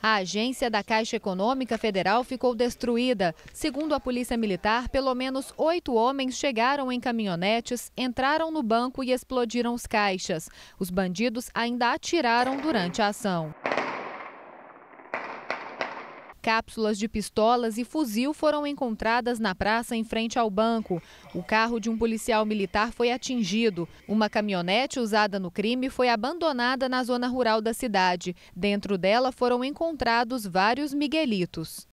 A agência da Caixa Econômica Federal ficou destruída. Segundo a Polícia Militar, pelo menos oito homens chegaram em caminhonetes, entraram no banco e explodiram os caixas. Os bandidos ainda atiraram durante a ação cápsulas de pistolas e fuzil foram encontradas na praça em frente ao banco. O carro de um policial militar foi atingido. Uma caminhonete usada no crime foi abandonada na zona rural da cidade. Dentro dela foram encontrados vários miguelitos.